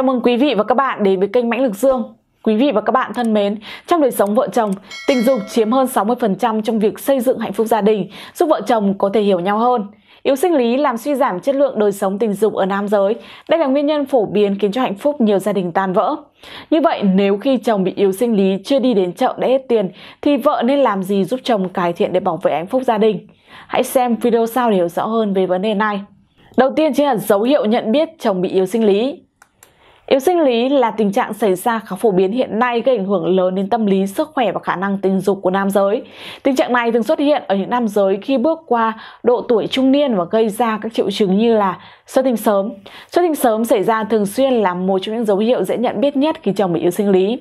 Chào mừng quý vị và các bạn đến với kênh Mãnh Lực Dương. Quý vị và các bạn thân mến, trong đời sống vợ chồng, tình dục chiếm hơn 60% trong việc xây dựng hạnh phúc gia đình, giúp vợ chồng có thể hiểu nhau hơn. Yếu sinh lý làm suy giảm chất lượng đời sống tình dục ở nam giới. Đây là nguyên nhân phổ biến khiến cho hạnh phúc nhiều gia đình tan vỡ. Như vậy, nếu khi chồng bị yếu sinh lý chưa đi đến chợ để hết tiền, thì vợ nên làm gì giúp chồng cải thiện để bảo vệ hạnh phúc gia đình? Hãy xem video sau để hiểu rõ hơn về vấn đề này. Đầu tiên chính là dấu hiệu nhận biết chồng bị yếu sinh lý. Yếu sinh lý là tình trạng xảy ra khá phổ biến hiện nay gây ảnh hưởng lớn đến tâm lý, sức khỏe và khả năng tình dục của nam giới. Tình trạng này thường xuất hiện ở những nam giới khi bước qua độ tuổi trung niên và gây ra các triệu chứng như là xuất tinh sớm. Xuất tinh sớm xảy ra thường xuyên là một trong những dấu hiệu dễ nhận biết nhất khi chồng bị yếu sinh lý.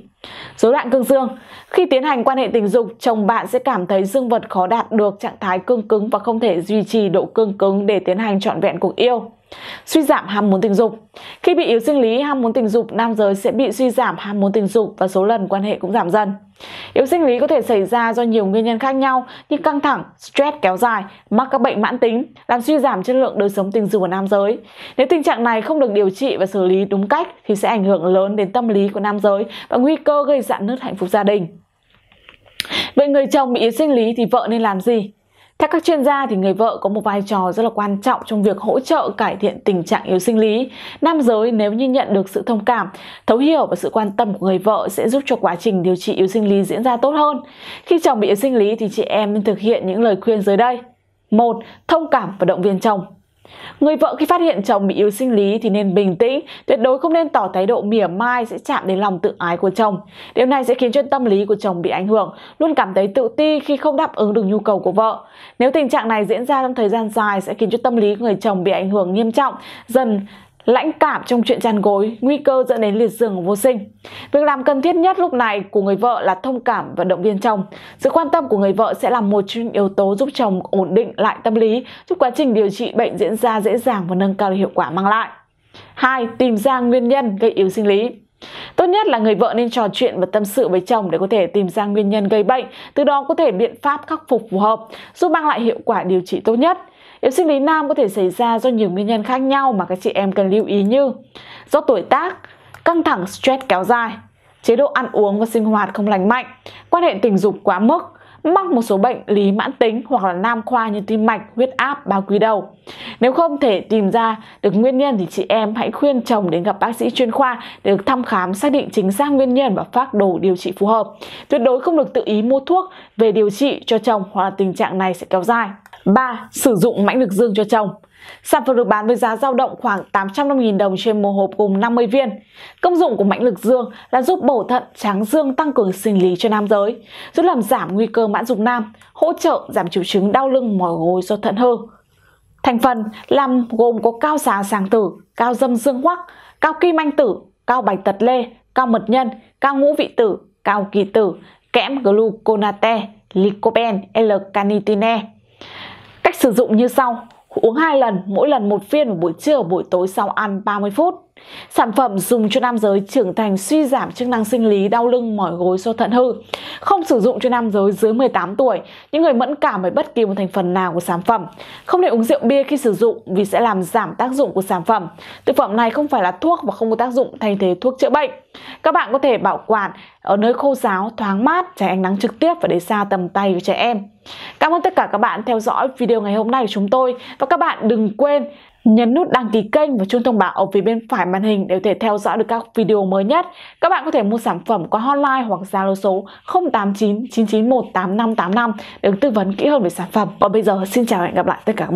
Dối loạn cương dương Khi tiến hành quan hệ tình dục, chồng bạn sẽ cảm thấy dương vật khó đạt được trạng thái cương cứng và không thể duy trì độ cương cứng để tiến hành trọn vẹn cuộc yêu. Suy giảm ham muốn tình dục Khi bị yếu sinh lý ham muốn tình dục, nam giới sẽ bị suy giảm ham muốn tình dục và số lần quan hệ cũng giảm dần. Yếu sinh lý có thể xảy ra do nhiều nguyên nhân khác nhau như căng thẳng, stress kéo dài, mắc các bệnh mãn tính, làm suy giảm chất lượng đời sống tình dục của nam giới. Nếu tình trạng này không được điều trị và xử lý đúng cách thì sẽ ảnh hưởng lớn đến tâm lý của nam giới và nguy cơ gây dạn nứt hạnh phúc gia đình. Vậy người chồng bị yếu sinh lý thì vợ nên làm gì? Theo các chuyên gia thì người vợ có một vai trò rất là quan trọng trong việc hỗ trợ cải thiện tình trạng yếu sinh lý. Nam giới nếu như nhận được sự thông cảm, thấu hiểu và sự quan tâm của người vợ sẽ giúp cho quá trình điều trị yếu sinh lý diễn ra tốt hơn. Khi chồng bị yếu sinh lý thì chị em nên thực hiện những lời khuyên dưới đây. một Thông cảm và động viên chồng. Người vợ khi phát hiện chồng bị yếu sinh lý thì nên bình tĩnh, tuyệt đối không nên tỏ thái độ mỉa mai sẽ chạm đến lòng tự ái của chồng. Điều này sẽ khiến cho tâm lý của chồng bị ảnh hưởng, luôn cảm thấy tự ti khi không đáp ứng được nhu cầu của vợ. Nếu tình trạng này diễn ra trong thời gian dài sẽ khiến cho tâm lý người chồng bị ảnh hưởng nghiêm trọng, dần lãnh cảm trong chuyện chăn gối, nguy cơ dẫn đến liệt giường vô sinh. Việc làm cần thiết nhất lúc này của người vợ là thông cảm và động viên chồng. Sự quan tâm của người vợ sẽ là một trong những yếu tố giúp chồng ổn định lại tâm lý, giúp quá trình điều trị bệnh diễn ra dễ dàng và nâng cao hiệu quả mang lại. 2. Tìm ra nguyên nhân gây yếu sinh lý. Tốt nhất là người vợ nên trò chuyện và tâm sự với chồng để có thể tìm ra nguyên nhân gây bệnh, từ đó có thể biện pháp khắc phục phù hợp, giúp mang lại hiệu quả điều trị tốt nhất. Yếu sinh lý nam có thể xảy ra do nhiều nguyên nhân khác nhau mà các chị em cần lưu ý như do tuổi tác, căng thẳng stress kéo dài, chế độ ăn uống và sinh hoạt không lành mạnh, quan hệ tình dục quá mức, mắc một số bệnh lý mãn tính hoặc là nam khoa như tim mạch, huyết áp, bao quy đầu. Nếu không thể tìm ra được nguyên nhân thì chị em hãy khuyên chồng đến gặp bác sĩ chuyên khoa để được thăm khám xác định chính xác nguyên nhân và phác đồ điều trị phù hợp. Tuyệt đối không được tự ý mua thuốc về điều trị cho chồng hoặc là tình trạng này sẽ kéo dài. 3. Sử dụng mãnh lực dương cho chồng Sản phẩm được bán với giá dao động khoảng 850.000 đồng trên một hộp gồm 50 viên. Công dụng của mãnh lực dương là giúp bổ thận, tráng dương tăng cường sinh lý cho nam giới, giúp làm giảm nguy cơ mãn dục nam, hỗ trợ giảm triệu chứng đau lưng mỏi gối do thận hư. Thành phần làm gồm có cao xà sàng tử, cao dâm dương hoắc, cao kim anh tử, cao bạch tật lê, cao mật nhân, cao ngũ vị tử, cao kỳ tử, kẽm gluconate, lycopene, L-carnitine. Cách sử dụng như sau uống hai lần, mỗi lần một viên vào buổi trưa và buổi tối sau ăn 30 phút. Sản phẩm dùng cho nam giới trưởng thành suy giảm chức năng sinh lý đau lưng, mỏi gối do thận hư. Không sử dụng cho nam giới dưới 18 tuổi, những người mẫn cảm với bất kỳ một thành phần nào của sản phẩm. Không nên uống rượu bia khi sử dụng vì sẽ làm giảm tác dụng của sản phẩm. Thực phẩm này không phải là thuốc và không có tác dụng thay thế thuốc chữa bệnh. Các bạn có thể bảo quản ở nơi khô ráo, thoáng mát, tránh ánh nắng trực tiếp và để xa tầm tay của trẻ em. Cảm ơn tất cả các bạn theo dõi video ngày hôm nay của chúng tôi và các bạn đừng quên Nhấn nút đăng ký kênh và chuông thông báo ở phía bên phải màn hình để có thể theo dõi được các video mới nhất. Các bạn có thể mua sản phẩm qua hotline hoặc Zalo số 089 991 8585 để được tư vấn kỹ hơn về sản phẩm. Và bây giờ xin chào và hẹn gặp lại tất cả các bạn.